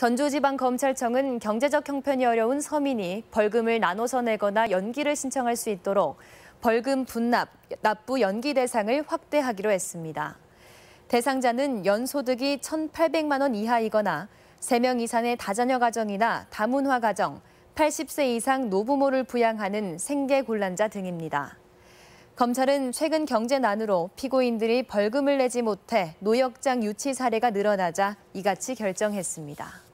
전주지방검찰청은 경제적 형편이 어려운 서민이 벌금을 나눠서 내거나 연기를 신청할 수 있도록 벌금 분납, 납부 연기 대상을 확대하기로 했습니다. 대상자는 연소득이 1,800만 원 이하이거나 3명 이상의 다자녀 가정이나 다문화 가정, 80세 이상 노부모를 부양하는 생계 곤란자 등입니다. 검찰은 최근 경제 난으로 피고인들이 벌금을 내지 못해 노역장 유치 사례가 늘어나자 이같이 결정했습니다.